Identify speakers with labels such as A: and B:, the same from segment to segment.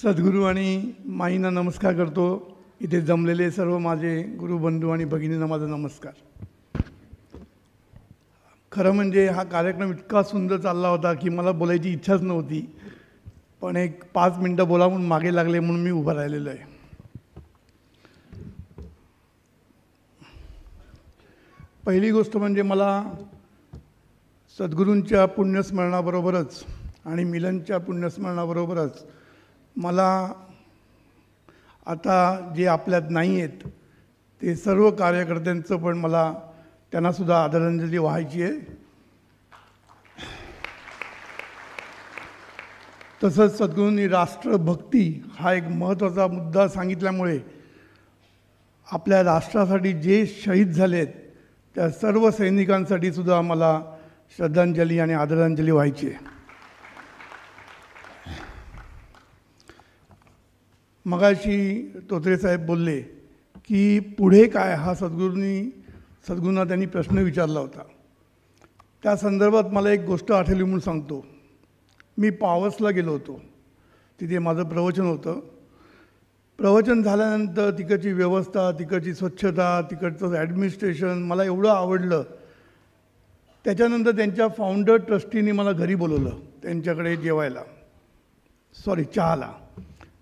A: सद्गुरू आणि माईंना नमस्कार करतो इथे जमलेले सर्व माझे गुरुबंधू आणि भगिनींना माझा नमस्कार खरं म्हणजे हा कार्यक्रम इतका सुंदर चालला होता की मला बोलायची इच्छाच नव्हती पण एक पाच मिनटं बोला म्हणून मागे लागले म्हणून मी उभा राहिलेलो आहे पहिली गोष्ट म्हणजे मला सद्गुरूंच्या पुण्यस्मरणाबरोबरच आणि मिलनच्या पुण्यस्मरणाबरोबरच मला आता जे आपल्यात नाही आहेत ते सर्व कार्यकर्त्यांचं पण मला त्यांनासुद्धा आदरांजली व्हायची आहे तसंच सद्गुरूंनी राष्ट्रभक्ती हा एक महत्त्वाचा मुद्दा सांगितल्यामुळे आपल्या राष्ट्रासाठी जे शहीद झालेत त्या सर्व सैनिकांसाठी सुद्धा मला श्रद्धांजली आणि आदरांजली व्हायची आहे मगाशी साहेब बोलले की पुढे काय हा सद्गुरूंनी सद्गुरूंना त्यांनी प्रश्न विचारला होता त्या संदर्भात मला एक गोष्ट आठवली म्हणून सांगतो मी पावसला गेलो होतो तिथे माझं प्रवचन होतं प्रवचन झाल्यानंतर तिकडची व्यवस्था तिकडची स्वच्छता तिकडचं ॲडमिनिस्ट्रेशन मला एवढं आवडलं त्याच्यानंतर त्यांच्या फाउंडर ट्रस्टीने मला घरी बोलवलं त्यांच्याकडे जेवायला सॉरी चहाला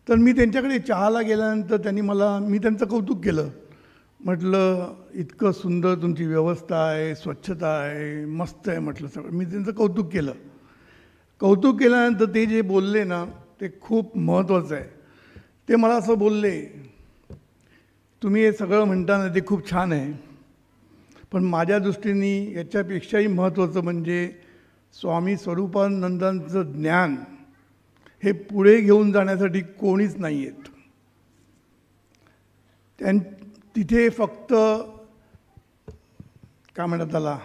A: तर मी त्यांच्याकडे चहाला गेल्यानंतर त्यांनी मला मी त्यांचं कौतुक केलं म्हटलं इतकं सुंदर तुमची व्यवस्था आहे स्वच्छता आहे मस्त आहे म्हटलं सगळं मी त्यांचं कौतुक केलं कौतुक केल्यानंतर ते जे बोलले ना ते खूप महत्त्वाचं आहे ते मला असं बोलले तुम्ही हे सगळं म्हणता ना ते खूप छान आहे पण माझ्या दृष्टीने याच्यापेक्षाही महत्त्वाचं म्हणजे स्वामी स्वरूपानंदांचं ज्ञान हे पुढे घेऊन जाण्यासाठी कोणीच नाही आहेत त्यां तिथे फक्त काय म्हणतात त्याला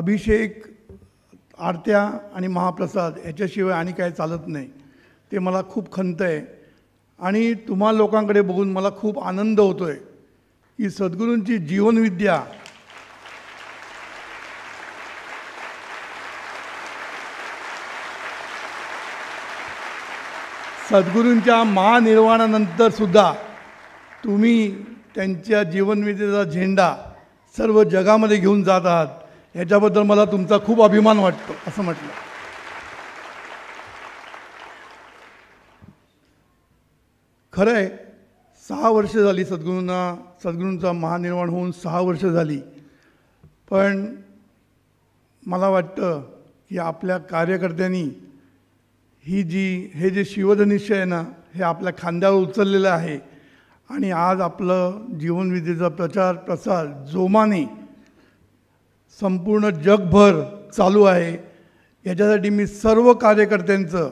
A: अभिषेक आरत्या आणि महाप्रसाद याच्याशिवाय आणि काय चालत नाही ते मला खूप खंत आहे आणि तुम्हा लोकांकडे बघून मला खूप आनंद होतो आहे की सद्गुरूंची जीवनविद्या सद्गुरूंच्या महानिर्वाणानंतर सुद्धा तुम्ही त्यांच्या जीवनविधेचा झेंडा सर्व जगामध्ये घेऊन जात आहात याच्याबद्दल मला तुमचा खूप अभिमान वाटतो असं म्हटलं खरं आहे सहा वर्ष झाली सद्गुरूंना सद्गुरूंचा महानिर्वाण होऊन सहा वर्ष झाली पण मला वाटतं की आपल्या कार्यकर्त्यांनी ही जी हे जे शिवधनुष्य आहे ना हे आपल्या खांद्यावर उचललेलं आहे आणि आज आपलं जीवनविधीचा प्रचार प्रसार जोमाने संपूर्ण जगभर चालू आहे याच्यासाठी मी सर्व कार्यकर्त्यांचं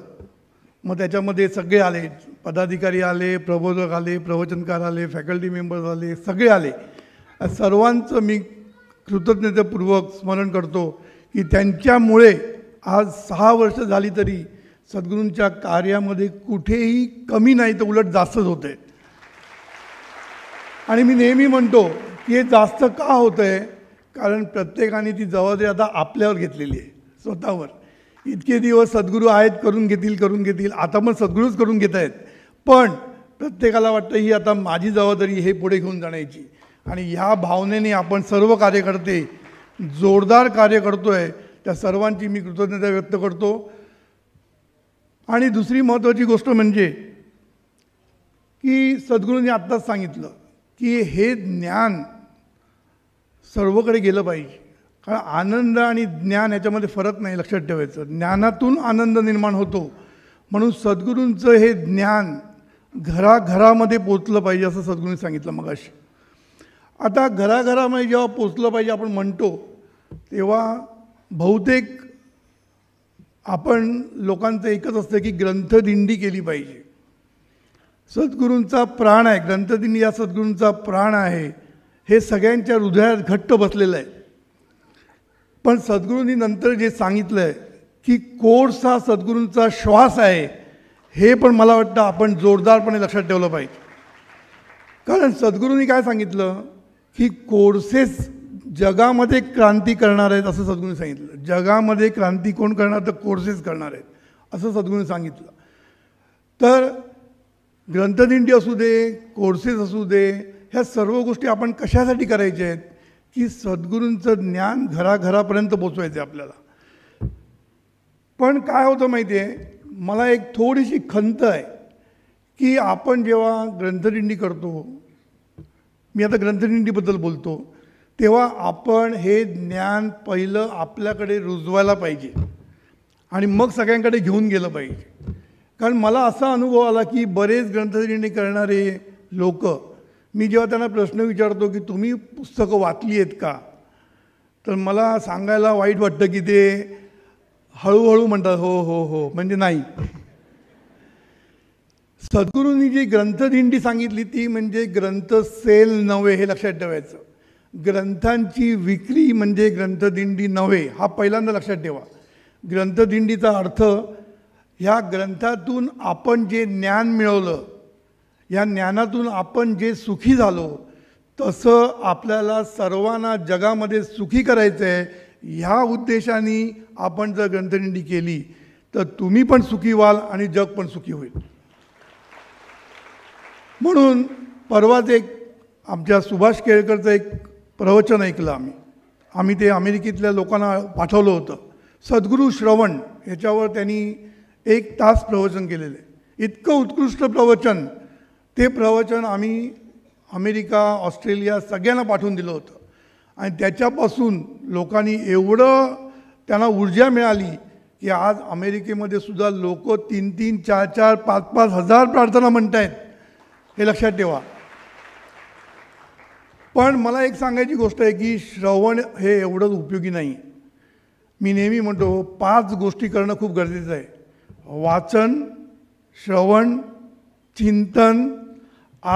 A: मग त्याच्यामध्ये सगळे आले पदाधिकारी आले प्रबोधक आले प्रवचनकार आले फॅकल्टी मेंबर्स आले सगळे आले सर्वांचं मी कृतज्ञतेपूर्वक स्मरण करतो की त्यांच्यामुळे आज सहा वर्ष झाली तरी सद्गुरूंच्या कार्यामध्ये कुठेही कमी नाही तर उलट जास्तच होते आणि मी नेहमी म्हणतो की हे जास्त का होतं आहे कारण प्रत्येकाने ती जबाबदारी आता आपल्यावर घेतलेली आहे स्वतःवर इतके दिवस सद्गुरू आहेत करून घेतील करून घेतील आता पण सद्गुरूच करून घेत आहेत पण प्रत्येकाला वाटतं ही आता माझी जबाबदारी हे पुढे घेऊन जाण्याची आणि ह्या भावनेने आपण सर्व कार्यकर्ते जोरदार कार्य करतो त्या सर्वांची मी कृतज्ञता व्यक्त करतो आणि दुसरी महत्त्वाची गोष्ट म्हणजे की सद्गुरूंनी आत्ताच सांगितलं की हे ज्ञान सर्वकडे गेलं पाहिजे कारण आनंद आणि ज्ञान याच्यामध्ये फरक नाही लक्षात ठेवायचं ज्ञानातून आनंद निर्माण होतो म्हणून सद्गुरूंचं हे ज्ञान घराघरामध्ये पोचलं पाहिजे असं सद्गुरूंनी सांगितलं मगाशी आता घराघरामध्ये जेव्हा पोचलं पाहिजे आपण म्हणतो तेव्हा बहुतेक आपण लोकांचं एकच असतं की ग्रंथदिंडी केली पाहिजे सद्गुरूंचा प्राण आहे ग्रंथदिंडी या सद्गुरूंचा प्राण आहे हे सगळ्यांच्या हृदयात घट्ट बसलेलं आहे पण सद्गुरूंनी नंतर जे सांगितलं आहे की कोर्स हा सद्गुरूंचा श्वास आहे हे पण मला वाटतं आपण जोरदारपणे लक्षात ठेवलं पाहिजे कारण सद्गुरूंनी काय सांगितलं की कोर्सेस जगामध्ये क्रांती करणार आहेत असं सद्गुरूंनी सांगितलं जगामध्ये क्रांती कोण करणार तर कोर्सेस करणार आहेत असं सद्गुरूंनी सांगितलं तर ग्रंथदिंडी असू दे कोर्सेस असू दे ह्या सर्व गोष्टी आपण कशासाठी करायच्या आहेत की सद्गुरूंचं ज्ञान घराघरापर्यंत पोचवायचं आहे आपल्याला पण काय होतं माहिती आहे मला एक थोडीशी खंत आहे की आपण जेव्हा ग्रंथदिंडी करतो मी आता ग्रंथदिंडीबद्दल बोलतो तेव्हा आपण हे ज्ञान पहिलं आपल्याकडे रुजवायला पाहिजे आणि मग सगळ्यांकडे घेऊन गेलं पाहिजे कारण मला असा अनुभव आला की बरेच ग्रंथदिंडी करणारे लोक मी जेव्हा त्यांना प्रश्न विचारतो की तुम्ही पुस्तकं वाचली आहेत का तर मला सांगायला वाईट वाटतं की ते हळूहळू म्हणतात हो हो हो म्हणजे नाही सद्गुरूंनी जी ग्रंथदिंडी सांगितली ती म्हणजे ग्रंथ सेल नव्हे हे लक्षात ठेवायचं ग्रंथांची विक्री म्हणजे ग्रंथदिंडी नव्हे हा पहिल्यांदा लक्षात ठेवा ग्रंथदिंडीचा अर्थ ह्या ग्रंथातून आपण जे ज्ञान मिळवलं या ज्ञानातून आपण जे सुखी झालो तसं आपल्याला सर्वांना जगामध्ये सुखी करायचं आहे ह्या उद्देशाने आपण जर ग्रंथदिंडी केली तर तुम्ही पण सुखी व्हाल आणि जग पण सुखी होईल म्हणून परवाच एक आमच्या सुभाष केळकरचं एक प्रवचन ऐकलं आम्ही आम्ही ते अमेरिकेतल्या लोकांना पाठवलं होतं सद्गुरू श्रवण याच्यावर त्यांनी एक तास प्रवचन आहे इतकं उत्कृष्ट प्रवचन ते प्रवचन आम्ही अमेरिका ऑस्ट्रेलिया सगळ्यांना पाठवून दिलं होतं आणि त्याच्यापासून लोकांनी एवढं त्यांना ऊर्जा मिळाली की आज अमेरिकेमध्ये सुद्धा लोक तीन तीन चार चार पाच पाच हजार प्रार्थना म्हणत आहेत हे लक्षात ठेवा पण मला एक सांगायची गोष्ट आहे की श्रवण हे एवढंच उपयोगी नाही मी नेहमी म्हणतो पाच गोष्टी करणं खूप गरजेचं आहे वाचन श्रवण चिंतन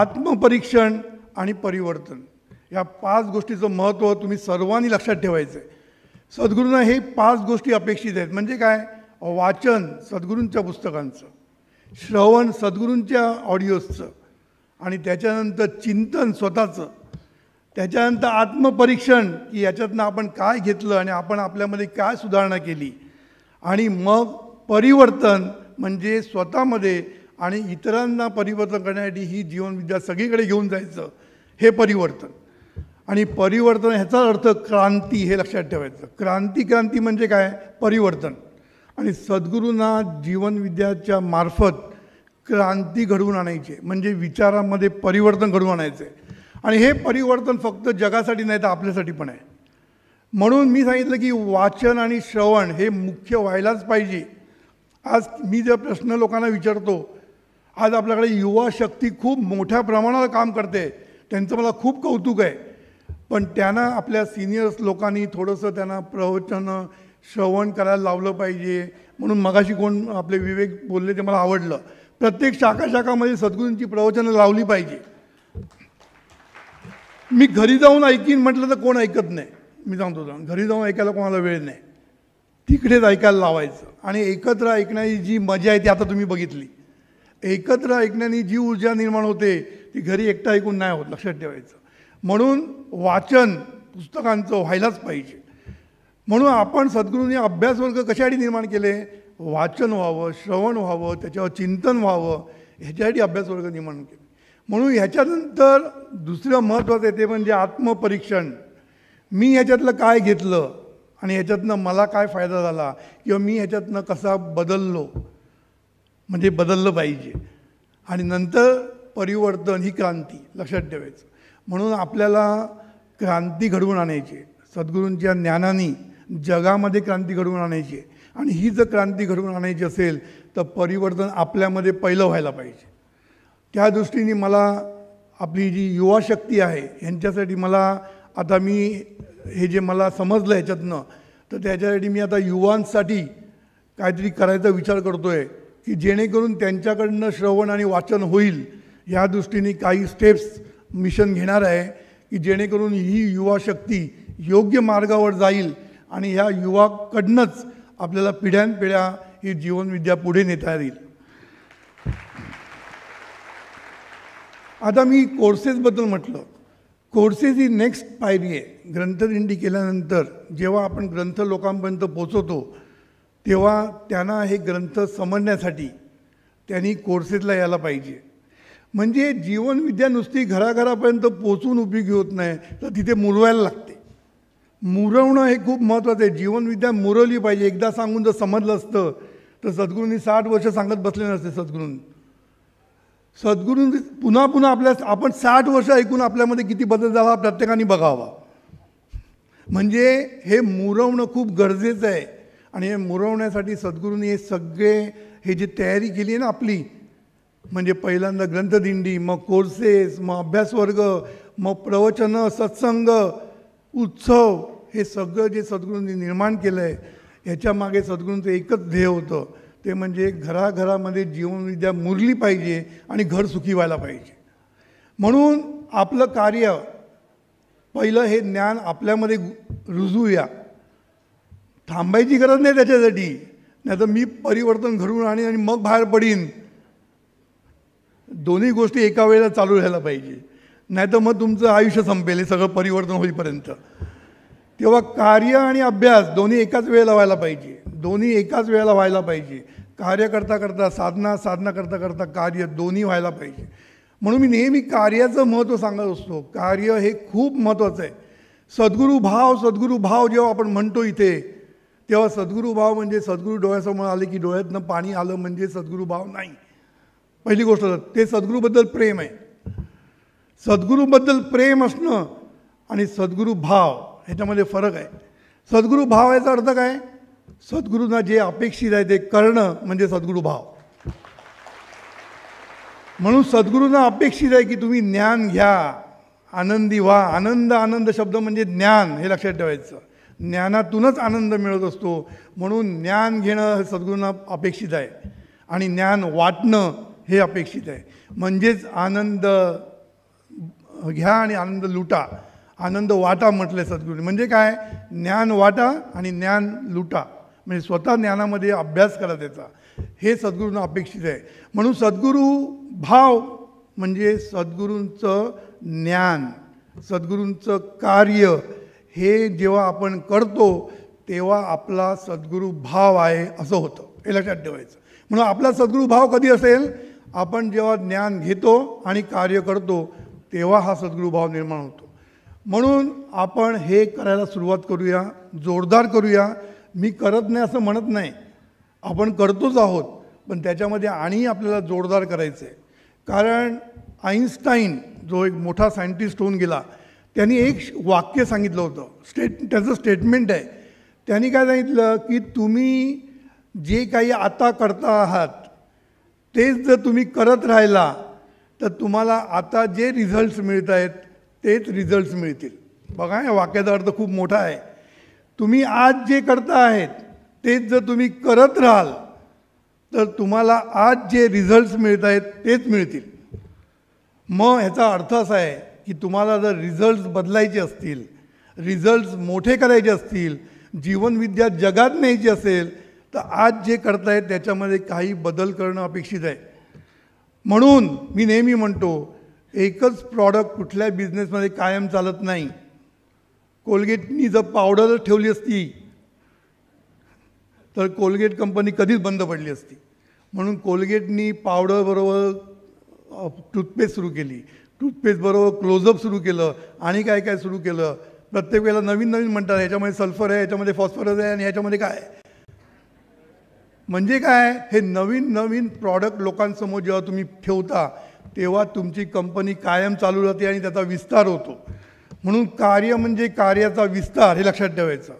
A: आत्मपरीक्षण आणि परिवर्तन या पाच गोष्टीचं महत्त्व तुम्ही सर्वांनी लक्षात ठेवायचं आहे सद्गुरूंना हे पाच गोष्टी अपेक्षित आहेत म्हणजे काय वाचन सद्गुरूंच्या पुस्तकांचं श्रवण सद्गुरूंच्या ऑडिओजचं आणि त्याच्यानंतर चिंतन स्वतःचं त्याच्यानंतर आत्मपरीक्षण की याच्यातनं आपण काय घेतलं आणि आपण आपल्यामध्ये काय सुधारणा केली आणि मग परिवर्तन म्हणजे स्वतःमध्ये आणि इतरांना परिवर्तन करण्यासाठी ही जीवनविद्या सगळीकडे घेऊन जायचं हे परिवर्तन आणि परिवर्तन ह्याचा अर्थ क्रांती हे लक्षात ठेवायचं क्रांती क्रांती म्हणजे काय परिवर्तन आणि सद्गुरूंना जीवनविद्याच्या मार्फत क्रांती घडवून आणायची म्हणजे विचारामध्ये परिवर्तन घडवून आणायचं आहे आणि हे परिवर्तन फक्त जगासाठी नाही तर आपल्यासाठी पण आहे म्हणून मी सांगितलं की वाचन आणि श्रवण हे मुख्य व्हायलाच पाहिजे आज मी जे प्रश्न लोकांना विचारतो आज आपल्याकडे युवा शक्ती खूप मोठ्या प्रमाणावर काम करते त्यांचं मला खूप कौतुक आहे पण त्यांना आपल्या सिनियर्स लोकांनी थोडंसं त्यांना प्रवचनं श्रवण करायला लावलं पाहिजे म्हणून मगाशी कोण आपले विवेक बोलले ते मला आवडलं प्रत्येक शाखा शाखामध्ये सद्गुरूंची प्रवचनं लावली पाहिजे मी घरी जाऊन ऐकीन म्हटलं तर कोण ऐकत नाही मी सांगतो जाऊन घरी जाऊन ऐकायला कोणाला वेळ नाही तिकडेच ऐकायला लावायचं आणि एकत्र ऐकण्याची जी मजा आहे ती आता तुम्ही बघितली एकत्र ऐकण्याने जी ऊर्जा निर्माण होते ती घरी एकटा ऐकून नाही होत लक्षात ठेवायचं म्हणून वाचन पुस्तकांचं व्हायलाच पाहिजे म्हणून आपण सद्गुरूंनी अभ्यास वर्ग कशासाठी निर्माण केले वाचन व्हावं श्रवण व्हावं त्याच्यावर चिंतन व्हावं ह्याच्यासाठी अभ्यास वर्ग निर्माण केले म्हणून ह्याच्यानंतर दुसरं महत्त्वाचं आहे ते म्हणजे आत्मपरीक्षण मी ह्याच्यातलं काय घेतलं आणि ह्याच्यातनं मला काय फायदा झाला किंवा मी ह्याच्यातनं कसा बदललो म्हणजे बदललं पाहिजे आणि नंतर परिवर्तन ही क्रांती लक्षात ठेवायचं म्हणून आपल्याला क्रांती घडवून आणायची सद्गुरूंच्या ज्ञानाने जगामध्ये क्रांती घडवून आणायची आणि ही जर क्रांती घडवून आणायची असेल तर परिवर्तन आपल्यामध्ये पहिलं व्हायला पाहिजे त्या दृष्टीने मला आपली जी युवा शक्ती आहे यांच्यासाठी मला आता मी हे जे मला समजलं ह्याच्यातनं तर त्याच्यासाठी मी आता युवांसाठी काहीतरी करायचा विचार करतो आहे की जेणेकरून त्यांच्याकडनं श्रवण आणि वाचन होईल या दृष्टीने काही स्टेप्स मिशन घेणार आहे की जेणेकरून ही युवा शक्ती योग्य मार्गावर जाईल आणि ह्या युवाकडनंच आपल्याला पिढ्यानपिढ्या ही जीवनविद्या पुढे नेता येईल आता मी कोर्सेसबद्दल म्हटलं कोर्सेस ही नेक्स्ट पायरी आहे ग्रंथदिंडी केल्यानंतर जेव्हा आपण ग्रंथ लोकांपर्यंत पोचवतो तेव्हा त्यांना हे ग्रंथ समजण्यासाठी त्यांनी कोर्सेसला यायला पाहिजे म्हणजे जीवनविद्या नुसती घराघरापर्यंत पोचून उपयोगी होत नाही तर तिथे मुरवायला लागते मुरवणं हे खूप महत्त्वाचं आहे जीवनविद्या मुरवली पाहिजे एकदा सांगून जर समजलं असतं तर सद्गुरूंनी साठ वर्ष सांगत बसले नसते सद्गुरूंनी सद्गुरू पुन्हा पुन्हा आपल्या आपण साठ वर्ष ऐकून आपल्यामध्ये किती बदल झाला प्रत्येकाने बघावा म्हणजे हे मुरवणं खूप गरजेचं आहे आणि हे मुरवण्यासाठी सद्गुरूंनी हे सगळे हे जी तयारी केली आहे ना आपली म्हणजे पहिल्यांदा ग्रंथदिंडी मग कोर्सेस मग अभ्यासवर्ग मग प्रवचनं सत्संग उत्सव हे सगळं जे सद्गुरूंनी निर्माण केलं आहे ह्याच्यामागे सद्गुरूंचं एकच ध्येय होतं ते म्हणजे घराघरामध्ये जीवनविद्या मुरली पाहिजे आणि घर सुखी व्हायला पाहिजे म्हणून आपलं कार्य पहिलं हे ज्ञान आपल्यामध्ये रुजूया थांबायची गरज नाही त्याच्यासाठी नाही तर मी परिवर्तन घडवून आणीन आणि मग बाहेर पडीन दोन्ही गोष्टी एका वेळेला चालू राहायला पाहिजे नाही तर मग तुमचं आयुष्य संपेल हे सगळं परिवर्तन होईपर्यंत तेव्हा कार्य आणि अभ्यास दोन्ही एकाच वेळेला व्हायला पाहिजे दोन्ही एकाच वेळेला व्हायला पाहिजे कार्य करता करता साधना साधना करता करता कार्य दोन्ही व्हायला पाहिजे म्हणून मी नेहमी कार्याचं महत्त्व सांगत असतो कार्य हे खूप महत्त्वाचं आहे सद्गुरू भाव सद्गुरू भाव जेव्हा आपण म्हणतो इथे तेव्हा सद्गुरू भाव म्हणजे सद्गुरू डोळ्यासमोर आले की डोळ्यातनं पाणी आलं म्हणजे सद्गुरू भाव नाही पहिली गोष्ट ते सद्गुरूबद्दल प्रेम आहे सद्गुरूबद्दल प्रेम असणं आणि सद्गुरू भाव ह्याच्यामध्ये फरक आहे सद्गुरू भाव याचा अर्थ काय सद्गुरूंना जे अपेक्षित आहे ते करणं म्हणजे सद्गुरू भाव म्हणून सद्गुरूंना अपेक्षित आहे की तुम्ही ज्ञान घ्या आनंदी व्हा आनंद आनंद शब्द म्हणजे ज्ञान हे लक्षात ठेवायचं ज्ञानातूनच आनंद मिळत असतो म्हणून ज्ञान घेणं हे सद्गुरूंना अपेक्षित आहे आणि ज्ञान वाटणं हे अपेक्षित आहे म्हणजेच आनंद घ्या आणि आनंद लुटा आनंद वाटा म्हटले सद्गुरूंनी म्हणजे काय ज्ञान वाटा आणि ज्ञान लुटा म्हणजे स्वतः ज्ञानामध्ये अभ्यास करा त्याचा हे सद्गुरूंना अपेक्षित आहे म्हणून सद्गुरू भाव म्हणजे सद्गुरूंचं ज्ञान सद्गुरूंचं कार्य हे जेव्हा आपण करतो तेव्हा आपला सद्गुरू भाव आहे असं होतं हे लक्षात ठेवायचं म्हणून आपला सद्गुरू भाव कधी असेल आपण जेव्हा ज्ञान घेतो आणि कार्य करतो तेव्हा हा सद्गुरू भाव निर्माण होतो म्हणून आपण हे करायला सुरुवात करूया जोरदार करूया मी करत नाही असं म्हणत नाही आपण करतोच आहोत पण त्याच्यामध्ये आणि आपल्याला जोरदार करायचं आहे कारण आईन्स्टाईन जो एक मोठा सायंटिस्ट होऊन गेला त्यांनी एक वाक्य सांगितलं होतं स्टेट त्याचं स्टेटमेंट आहे त्यांनी काय सांगितलं की तुम्ही जे काही आता करता आहात तेच जर तुम्ही करत राहिला तर तुम्हाला आता जे रिझल्ट्स मिळत आहेत तेच रिझल्ट्स मिळतील बघा या वाक्याचा अर्थ खूप मोठा आहे तुम्ही आज जे करता आहेत तेच जर तुम्ही करत राहाल तर तुम्हाला आज जे रिझल्ट्स मिळत आहेत तेच मिळतील मग ह्याचा अर्थ असा आहे की तुम्हाला जर रिझल्ट्स बदलायचे असतील रिझल्ट्स मोठे करायचे असतील जीवनविद्या जगात न्यायची असेल तर आज जे करतायत त्याच्यामध्ये काही बदल करणं अपेक्षित आहे म्हणून मी नेहमी म्हणतो एकच प्रॉडक्ट कुठल्या बिझनेसमध्ये कायम चालत नाही कोलगेटनी जर पावडर ठेवली असती तर कोलगेट कंपनी कधीच बंद पडली असती म्हणून कोलगेटनी पावडरबरोबर टूथपेस्ट सुरू केली टूथपेस्टबरोबर क्लोजअप सुरू केलं आणि काय काय सुरू केलं प्रत्येक वेळेला नवीन नवीन म्हणतात ह्याच्यामध्ये सल्फर आहे याच्यामध्ये फॉस्फरस आहे आणि ह्याच्यामध्ये काय म्हणजे काय हे नवीन नवीन प्रॉडक्ट लोकांसमोर जेव्हा तुम्ही ठेवता तेव्हा तुमची कंपनी कायम चालू राहते आणि त्याचा विस्तार होतो म्हणून कार्य म्हणजे कार्याचा विस्तार हे लक्षात ठेवायचं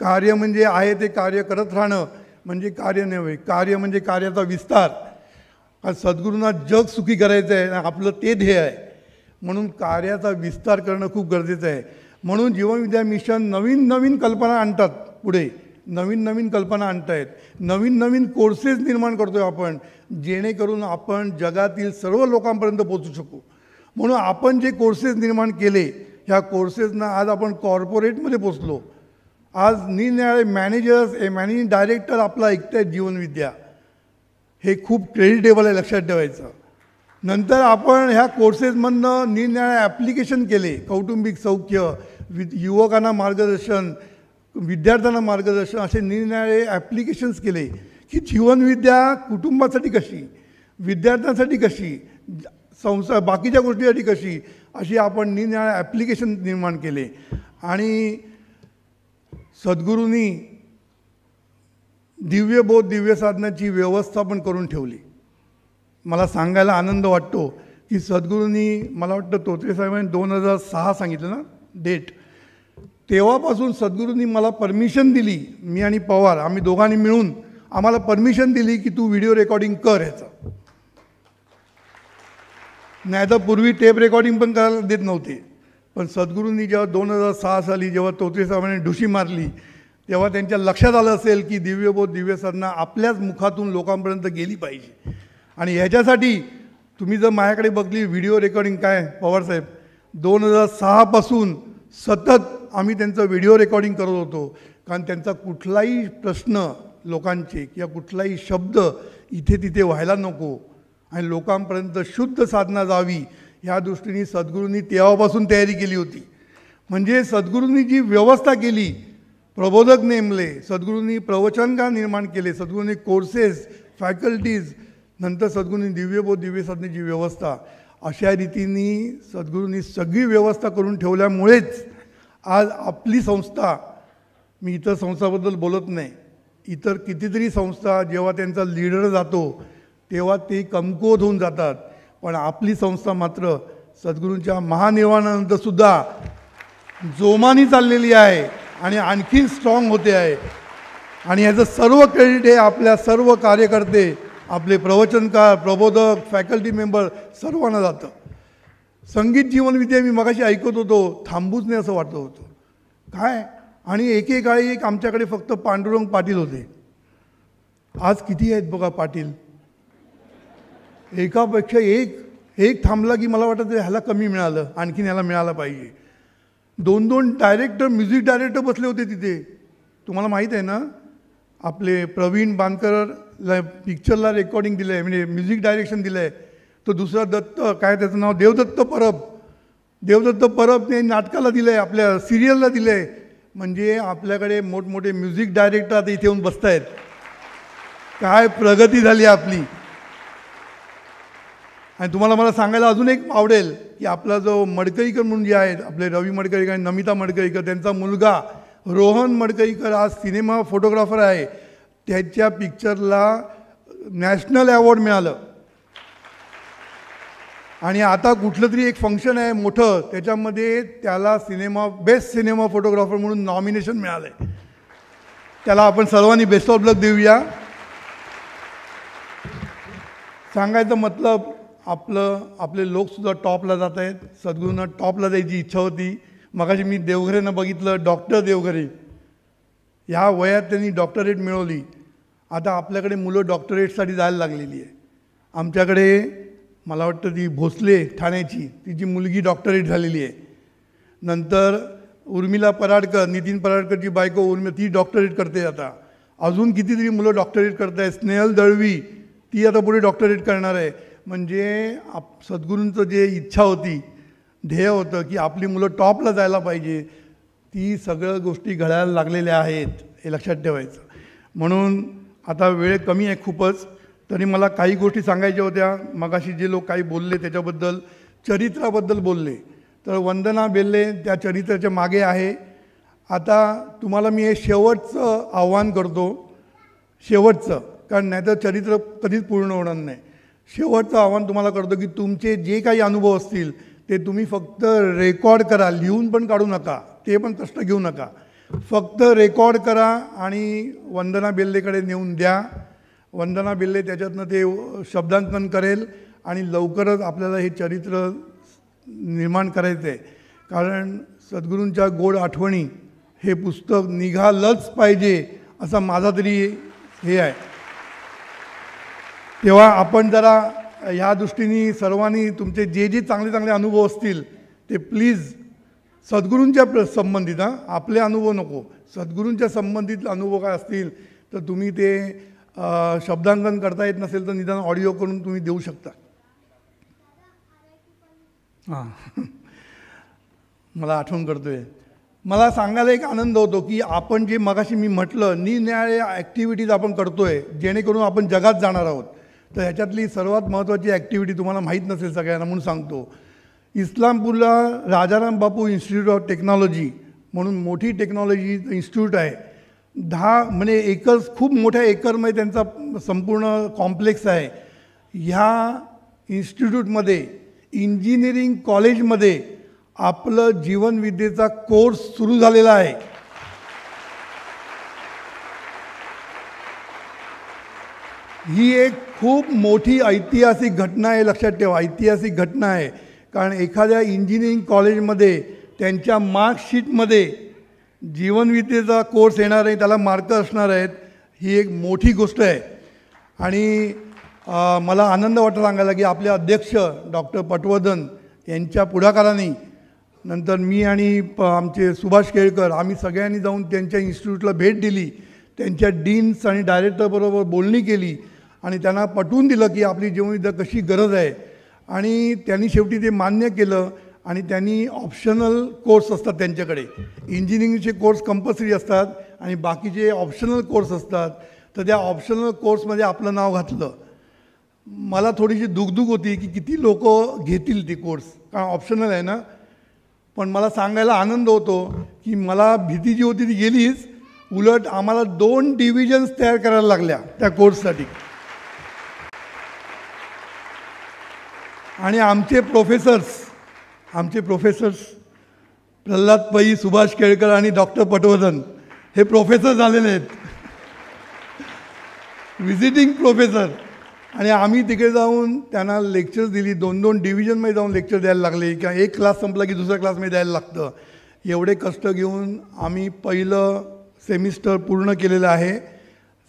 A: कार्य म्हणजे आहे ते कार्य करत राहणं म्हणजे कार्य नव्हे कार्य म्हणजे कार्याचा विस्तार सद्गुरूंना जग सुखी करायचं आहे आपलं ते ध्येय आहे म्हणून कार्याचा विस्तार करणं खूप गरजेचं आहे म्हणून जीवनविद्या मिशन नवीन नवीन कल्पना आणतात पुढे नवीन नवीन कल्पना आणतायत नवीन नवीन कोर्सेस निर्माण करतो आहे आपण जेणेकरून आपण जगातील सर्व लोकांपर्यंत पोचू शकू म्हणून आपण जे कोर्सेस निर्माण केले ह्या कोर्सेसना आज आपण कॉर्पोरेटमध्ये पोचलो आज निरनिराळे मॅनेजर्स ए मॅनेजिंग डायरेक्टर आपला ऐकतायत जीवनविद्या हे खूप क्रेडिटेबल आहे लक्षात ठेवायचं नंतर आपण ह्या कोर्सेसमधनं निरनिराळे ॲप्लिकेशन केले कौटुंबिक सौख्य विद युवकांना मार्गदर्शन विद्यार्थ्यांना मार्गदर्शन असे निरनिराळे ॲप्लिकेशन्स केले की जीवनविद्या कुटुंबासाठी कशी विद्यार्थ्यांसाठी कशी संसार बाकीच्या गोष्टीसाठी कशी अशी आपण निनिया ॲप्लिकेशन निर्माण केले आणि सद्गुरूंनी दिव्यबोध दिव्य साधनाची व्यवस्था पण करून ठेवली मला सांगायला आनंद वाटतो की सद्गुरूंनी मला वाटतं तोत्रे साहेबांनी दोन हजार सहा सांगितलं ना डेट तेव्हापासून सद्गुरूंनी मला परमिशन दिली मी आणि पवार आम्ही दोघांनी मिळून आम्हाला परमिशन दिली की तू व्हिडिओ रेकॉर्डिंग कर ह्याचं नाही तर पूर्वी टेप रेकॉर्डिंग पण करायला देत नव्हते पण सद्गुरूंनी जेव्हा दोन हजार सहा साली जेव्हा साहेबांनी ढुशी मारली तेव्हा त्यांच्या लक्षात आलं असेल की दिव्यबोध दिव्य साधना आपल्याच मुखातून लोकांपर्यंत गेली पाहिजे आणि ह्याच्यासाठी तुम्ही जर माझ्याकडे बघली व्हिडिओ रेकॉर्डिंग काय पवारसाहेब दोन हजार सहापासून सतत आम्ही त्यांचं व्हिडिओ रेकॉर्डिंग करत होतो कारण त्यांचा कुठलाही प्रश्न लोकांचे किंवा कुठलाही शब्द इथे तिथे व्हायला नको आणि लोकांपर्यंत शुद्ध साधना जावी या दृष्टीने सद्गुरूंनी तेव्हापासून तयारी केली होती म्हणजे सद्गुरूंनी जी व्यवस्था केली प्रबोधक नेमले सद्गुरूंनी का निर्माण केले सद्गुरूंनी कोर्सेस फॅकल्टीज नंतर सद्गुरूंनी दिव्यबोध दिव्य साधनेची व्यवस्था अशा रीतीने सद्गुरूंनी सगळी व्यवस्था करून ठेवल्यामुळेच आज आपली संस्था मी इतर संस्थाबद्दल बोलत नाही इतर कितीतरी संस्था जेव्हा त्यांचा लीडर जातो तेव्हा ते कमकुवत होऊन जातात पण आपली संस्था मात्र सद्गुरूंच्या महानिर्वाणानंतरसुद्धा जोमानी चाललेली आहे आणि आणखीन स्ट्रॉंग होते आहे आणि याचं सर्व क्रेडिट हे आपल्या सर्व कार्यकर्ते आपले प्रवचनकार प्रबोधक फॅकल्टी मेंबर सर्वांना जातं संगीत जीवनविद्या मी मगाशी ऐकत होतो थांबूच नाही असं वाटत होतं काय आणि एकेकाळी एक आमच्याकडे फक्त पांडुरंग पाटील होते आज किती आहेत बघा पाटील एकापेक्षा एक एक थांबला की मला वाटतं ह्याला कमी मिळालं आणखीन ह्याला मिळालं पाहिजे दोन दोन डायरेक्टर म्युझिक डायरेक्टर बसले होते तिथे तुम्हाला माहीत आहे ना आपले प्रवीण बांदकरला पिक्चरला रेकॉर्डिंग दिलं आहे म्हणजे म्युझिक डायरेक्शन दिलं आहे तो दुसरा दत्त काय त्याचं नाव देवदत्त परब देवदत्त परबने नाटकाला दिलं आहे आपल्या सिरियलला दिलं आहे म्हणजे आपल्याकडे मोठमोठे म्युझिक डायरेक्टर आता इथे येऊन बसत आहेत काय प्रगती झाली आपली आणि तुम्हाला मला सांगायला अजून एक आवडेल की आपला जो मडकईकर म्हणून जे आहेत आपले रवी मडकईकर आणि नमिता मडकईकर त्यांचा मुलगा रोहन मडकईकर आज सिनेमा फोटोग्राफर आहे त्याच्या पिक्चरला नॅशनल अवॉर्ड मिळालं आणि आता कुठलं तरी एक फंक्शन आहे मोठं त्याच्यामध्ये त्याला सिनेमा बेस्ट सिनेमा फोटोग्राफर म्हणून नॉमिनेशन मिळालं आहे त्याला आपण सर्वांनी बेस्ट ऑफ लक देऊया सांगायचं मतलब आपलं आपले लोकसुद्धा टॉपला जात आहेत सद्गुरूंना टॉपला जायची इच्छा होती मगाशी मी देवघरेनं बघितलं डॉक्टर देवघरे ह्या वयात त्यांनी डॉक्टरेट मिळवली आता आपल्याकडे मुलं डॉक्टरेटसाठी जायला लागलेली आहे आमच्याकडे मला वाटतं ती भोसले ठाण्याची तिची मुलगी डॉक्टरेट झालेली आहे नंतर उर्मिला पराडकर नितीन पराडकरची बायको उर्मिला ती डॉक्टरेट करते आता अजून कितीतरी मुलं डॉक्टरेट करत आहेत स्नेहल दळवी ती आता पुढे डॉक्टरेट करणार आहे म्हणजे आप सद्गुरूंचं जे इच्छा होती ध्येय होतं की आपली मुलं टॉपला जायला पाहिजे ती सगळं गोष्टी घडायला लागलेल्या आहेत हे लक्षात ठेवायचं म्हणून आता वेळ कमी आहे खूपच तरी मला काही गोष्टी सांगायच्या होत्या मगाशी जे लोक काही बोलले त्याच्याबद्दल चरित्राबद्दल बोलले तर वंदना बेल्ले त्या चरित्राच्या मागे आहे आता तुम्हाला मी हे शेवटचं आव्हान करतो शेवटचं कारण नाही तर चरित्र कधीच पूर्ण होणार नाही शेवटचं आव्हान तुम्हाला करतो की तुमचे जे काही अनुभव असतील ते तुम्ही फक्त रेकॉर्ड करा लिहून पण काढू नका ते पण कष्ट घेऊ नका फक्त रेकॉर्ड करा आणि वंदना बेल्लेकडे नेऊन द्या वंदना बेल्ले त्याच्यातनं ते शब्दांकन करेल आणि लवकरच आपल्याला हे चरित्र निर्माण करायचं आहे कारण सद्गुरूंच्या गोड आठवणी हे पुस्तक निघालंच पाहिजे असा माझा तरी हे आहे तेव्हा आपण जरा ह्या दृष्टीने सर्वांनी तुमचे जे जे चांगले चांगले अनुभव असतील ते प्लीज सद्गुरूंच्या संबंधित हां आपले अनुभव नको सद्गुरूंच्या संबंधित अनुभव काय असतील तर तुम्ही ते शब्दांकन करता येत नसेल तर निदान ऑडिओ करून तुम्ही देऊ शकता हां मला आठवण करतो आहे मला सांगायला एक आनंद होतो की आपण जे मगाशी मी म्हटलं निनिळे ॲक्टिव्हिटीज आपण करतो आहे जेणेकरून आपण जगात जाणार आहोत तर ह्याच्यातली सर्वात महत्त्वाची ॲक्टिव्हिटी तुम्हाला माहीत नसेल सगळ्यांना म्हणून सांगतो इस्लामपूरला Rajaram Bapu institute of technology म्हणून मोठी टेक्नॉलॉजी इन्स्टिट्यूट आहे दहा म्हणजे एकर्स खूप मोठ्या एकरमध्ये त्यांचा संपूर्ण कॉम्प्लेक्स आहे ह्या इन्स्टिट्यूटमध्ये इंजिनिअरिंग कॉलेजमध्ये आपलं जीवनविद्येचा कोर्स सुरू झालेला आहे ही एक खूप मोठी ऐतिहासिक घटना आहे लक्षात ठेवा ऐतिहासिक घटना आहे कारण एखाद्या इंजिनिअरिंग कॉलेजमध्ये त्यांच्या मार्कशीटमध्ये जीवनविद्येचा कोर्स येणार आहे त्याला मार्क असणार आहेत ही एक मोठी गोष्ट आहे आणि मला आनंद वाटतं सांगायला की आपले अध्यक्ष डॉक्टर पटवर्धन यांच्या पुढाकाराने नंतर मी आणि प आमचे सुभाष केळकर आम्ही सगळ्यांनी जाऊन त्यांच्या इन्स्टिट्यूटला भेट दिली त्यांच्या डीन्स आणि डायरेक्टरबरोबर बोलणी केली आणि त्यांना पटवून दिलं की आपली जीवनविद्या कशी गरज आहे आणि त्यांनी शेवटी ते मान्य केलं आणि त्यांनी ऑप्शनल कोर्स असतात त्यांच्याकडे इंजिनिअरिंगचे कोर्स कंपल्सरी असतात आणि बाकीचे ऑप्शनल कोर्स असतात तर त्या ऑप्शनल कोर्समध्ये आपलं नाव घातलं मला थोडीशी दुखदुख होती की किती लोक घेतील ते कोर्स कारण ऑप्शनल आहे ना पण मला सांगायला आनंद होतो की मला भीती जी होती ती गेलीच उलट आम्हाला दोन डिव्हिजन्स तयार करायला लागल्या त्या कोर्ससाठी आणि आमचे प्रोफेसर्स आमचे प्रोफेसर्स प्रल्हाद पै सुभाष केळकर आणि डॉक्टर पटवर्धन हे प्रोफेसर झालेले आहेत विजिटिंग प्रोफेसर आणि आम्ही तिकडे जाऊन त्यांना लेक्चर्स दिली दोन दोन डिव्हिजनमध्ये जाऊन लेक्चर द्यायला लागले किंवा एक क्लास संपला की दुसऱ्या क्लासमध्ये द्यायला लागतं एवढे कष्ट घेऊन आम्ही पहिलं सेमिस्टर पूर्ण केलेलं आहे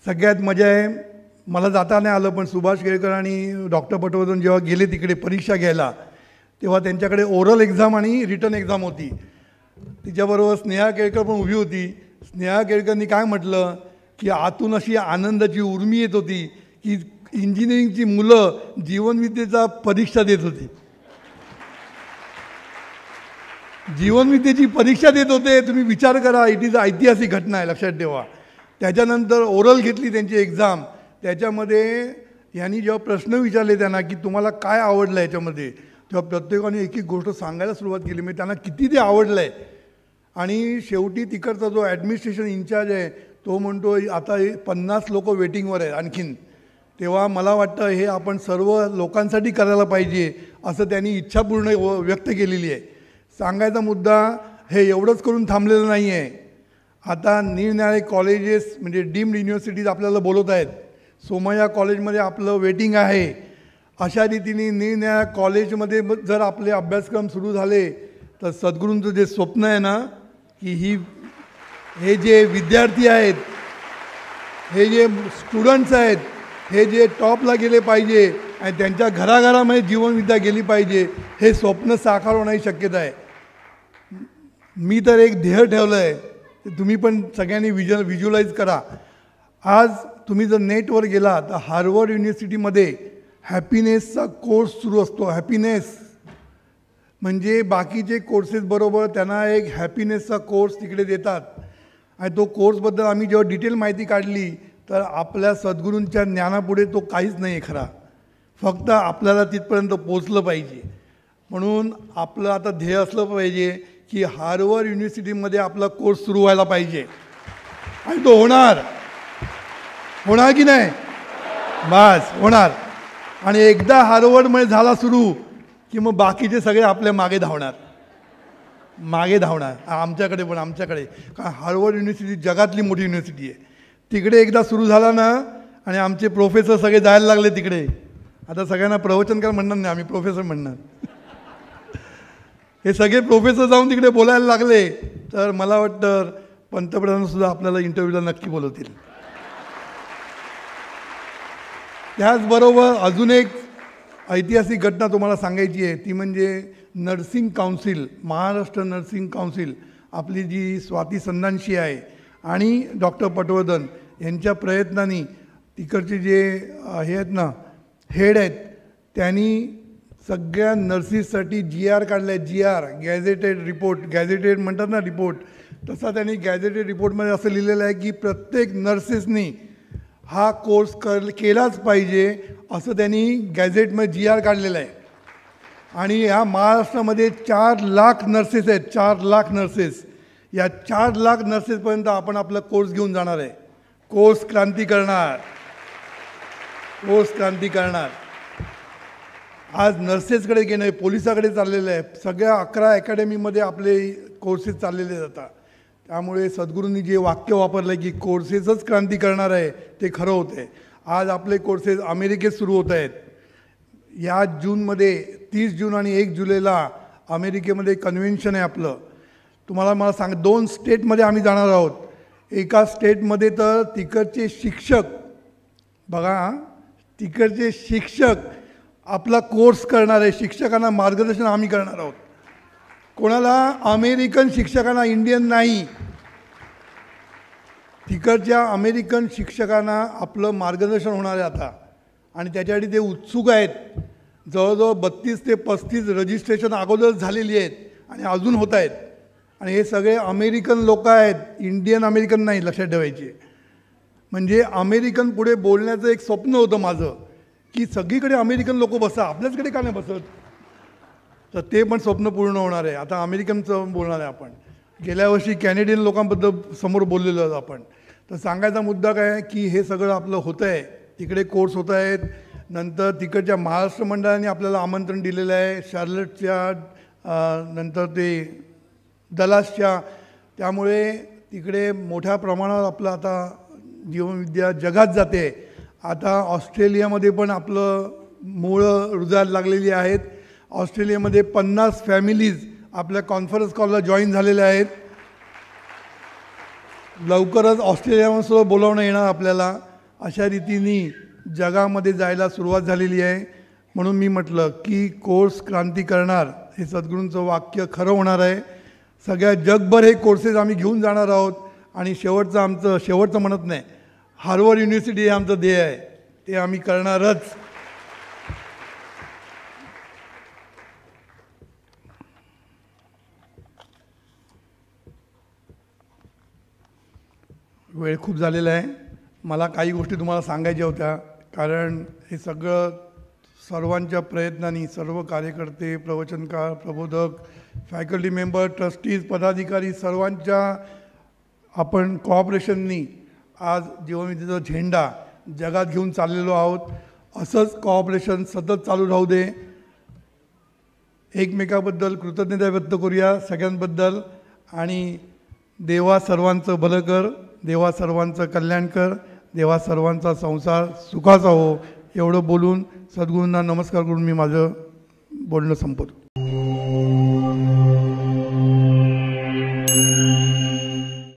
A: सगळ्यात मजा आहे मला जाता नाही आलं पण सुभाष केळकर आणि डॉक्टर पटवर्धन जेव्हा गेले तिकडे परीक्षा घ्यायला तेव्हा त्यांच्याकडे ओरल एक्झाम आणि रिटर्न एक्झाम होती तिच्याबरोबर स्नेहा केळकर पण उभी होती स्नेहा केळकरनी काय म्हटलं की आतून अशी आनंदाची उर्मी येत होती की इंजिनिअरिंगची मुलं जीवनविद्येचा परीक्षा देत होती जीवनविद्येची परीक्षा देत होते तुम्ही विचार करा इट इज ऐतिहासिक घटना आहे लक्षात ठेवा त्याच्यानंतर ओरल घेतली त्यांची एक्झाम त्याच्यामध्ये यांनी जेव्हा प्रश्न विचारले त्यांना की तुम्हाला काय आवडलं याच्यामध्ये तेव्हा प्रत्येकाने एक एक गोष्ट सांगायला सुरुवात केली म्हणजे त्यांना किती ते आवडलं आहे आणि शेवटी तिकडचा जो ॲडमिनिस्ट्रेशन इन्चार्ज आहे तो म्हणतो आता पन्नास लोक वेटिंगवर आहे आणखीन तेव्हा मला वाटतं हे आपण सर्व लोकांसाठी करायला पाहिजे असं त्यांनी इच्छापूर्ण व्यक्त केलेली आहे सांगायचा मुद्दा हे एवढंच करून थांबलेलं नाही आहे आता निरनिराळे कॉलेजेस म्हणजे डीम्ड युनिव्हर्सिटीज आपल्याला बोलवत आहेत सोमया कॉलेजमध्ये आपलं वेटिंग आहे अशा रीतीने निरनिळ्या कॉलेजमध्ये जर आपले अभ्यासक्रम सुरू झाले तर सद्गुरूंचं जे स्वप्न आहे ना की ही हे जे विद्यार्थी आहेत हे जे स्टुडंट्स आहेत हे जे टॉपला गेले पाहिजे आणि त्यांच्या घराघरामध्ये जीवनविद्या गेली पाहिजे हे स्वप्न साकार होण्याची शक्यता आहे मी तर एक ध्येय ठेवलं आहे तुम्ही पण सगळ्यांनी विज विज्युलाईज करा आज तुम्ही जर नेटवर गेला तर हार्वर्ड युनिव्हर्सिटीमध्ये हॅपीनेसचा कोर्स सुरू असतो हॅपीनेस म्हणजे बाकीचे कोर्सेस बरोबर त्यांना एक हॅपीनेसचा कोर्स तिकडे देतात आणि तो कोर्सबद्दल आम्ही जेव्हा डिटेल माहिती काढली तर आपल्या सद्गुरूंच्या ज्ञानापुढे तो काहीच नाही आहे खरा फक्त आपल्याला तिथपर्यंत पोचलं पाहिजे म्हणून आपलं आता ध्येय असलं पाहिजे की हार्वर्ड युनिव्हर्सिटीमध्ये आपला कोर्स सुरू व्हायला पाहिजे आणि तो होणार होणार की नाही बस होणार आणि एकदा हार्वर्डमुळे झाला सुरू की मग बाकीचे सगळे आपल्या मागे धावणार मागे धावणार आमच्याकडे पण आमच्याकडे कारण हार्वर्ड युनिव्हर्सिटी जगातली मोठी युनिव्हर्सिटी आहे तिकडे एकदा सुरू झाला ना आणि आमचे प्रोफेसर सगळे जायला लागले तिकडे आता सगळ्यांना प्रवचनकार म्हणणार नाही आम्ही प्रोफेसर म्हणणार हे सगळे प्रोफेसर जाऊन तिकडे बोलायला लागले तर मला वाटतं पंतप्रधानसुद्धा आपल्याला इंटरव्ह्यूला नक्की बोलवतील त्याचबरोबर अजून एक ऐतिहासिक घटना तुम्हाला सांगायची आहे ती म्हणजे nursing council Maharashtra nursing council आपली जी स्वाती संधानशी आहे आणि डॉक्टर पटवर्धन यांच्या प्रयत्नांनी तिकडचे जे हे आहेत ना हेड आहेत त्यांनी सगळ्या नर्सिससाठी जी आर काढल्या G R gazetted report gazetted म्हणतात ना रिपोर्ट तसा त्यांनी गॅझेटेड रिपोर्टमध्ये असं लिहिलेलं आहे की प्रत्येक नर्सेसनी हा कोर्स कर केलाच पाहिजे असं त्यांनी गॅझेटमध्ये जी आर काढलेलं आहे आणि ह्या महाराष्ट्रामध्ये चार लाख नर्सेस आहेत चार लाख नर्सेस या चार लाख नर्सेसपर्यंत आपण आपला कोर्स घेऊन जाणार आहे कोर्स क्रांती करणार कोर्स क्रांती करणार आज नर्सेसकडे घेणं पोलिसाकडे चाललेलं आहे सगळ्या अकरा अकॅडमीमध्ये आपले कोर्सेस चाललेले जातात त्यामुळे सद्गुरूंनी जे वाक्य वापरलं की कोर्सेसच क्रांती करणार आहे ते खरं होतं आहे आज आपले कोर्सेस अमेरिकेत सुरू होत आहेत या जूनमध्ये तीस जून आणि एक जुलैला अमेरिकेमध्ये कन्व्हेन्शन आहे आपलं तुम्हाला मला सांग दोन स्टेटमध्ये आम्ही जाणार आहोत एका स्टेटमध्ये तर तिकडचे शिक्षक बघा तिकडचे शिक्षक आपला कोर्स करणार आहे शिक्षकांना मार्गदर्शन आम्ही करणार आहोत कोणाला अमेरिकन शिक्षकांना इंडियन नाही तिकडच्या अमेरिकन शिक्षकांना आपलं मार्गदर्शन होणार आहे आता आणि त्याच्यासाठी ते उत्सुक आहेत जवळजवळ बत्तीस ते पस्तीस रजिस्ट्रेशन अगोदरच झालेली आहेत आणि अजून होत आहेत आणि हे सगळे अमेरिकन लोक आहेत इंडियन अमेरिकन नाही लक्षात ठेवायचे म्हणजे अमेरिकन पुढे बोलण्याचं एक स्वप्न होतं माझं की सगळीकडे अमेरिकन लोक बसा आपल्याचकडे का नाही बसत तर ते पण स्वप्न पूर्ण होणार आहे आता अमेरिकनचं बोलणार आहे आपण गेल्या वर्षी कॅनेडियन लोकांबद्दल समोर बोललेलो आहोत आपण तर सांगायचा मुद्दा काय आहे की हे सगळं आपलं होतं आहे तिकडे कोर्स होत आहेत नंतर तिकडच्या महाराष्ट्र मंडळाने आपल्याला आमंत्रण दिलेलं आहे शार्लटच्या नंतर ते दलासच्या त्यामुळे तिकडे मोठ्या प्रमाणावर आपलं आता जीवनविद्या जगात जाते आता ऑस्ट्रेलियामध्ये पण आपलं मूळ रुजायला लागलेली आहेत ऑस्ट्रेलियामध्ये पन्नास फॅमिलीज आपल्या कॉन्फरन्स कॉलला जॉईन झालेल्या आहेत लवकरच ऑस्ट्रेलियासोबत बोलावणं येणार आपल्याला अशा रीतीने जगामध्ये जायला सुरुवात झालेली आहे म्हणून मी म्हटलं की कोर्स क्रांती करणार हे सद्गुरूंचं वाक्य खरं होणार आहे सगळ्या जगभर हे कोर्सेस आम्ही घेऊन जाणार आहोत आणि शेवटचं आमचं शेवटचं म्हणत नाही हार्वर्ड युनिव्हर्सिटी हे आमचं ध्येय आहे ते आम्ही करणारच वेळ खूप झालेला आहे मला काही गोष्टी तुम्हाला सांगायच्या होत्या कारण हे सगळं सर्वांच्या प्रयत्नांनी सर्व कार्यकर्ते प्रवचनकार प्रबोधक फॅकल्टी मेंबर ट्रस्टीज पदाधिकारी सर्वांच्या आपण कॉपरेशननी आज जीवनविधीचा झेंडा जगात घेऊन चाललेलो आहोत असंच कॉपरेशन सतत चालू राहू दे एकमेकाबद्दल कृतज्ञता व्यक्त करूया सगळ्यांबद्दल आणि देवा सर्वांचं भलं कर देवा सर्वांचं कल्याण कर देवा सर्वांचा संसार सुखाचा हो एवढं बोलून सद्गुरूंना नमस्कार करून मी माझं बोलणं संपवतो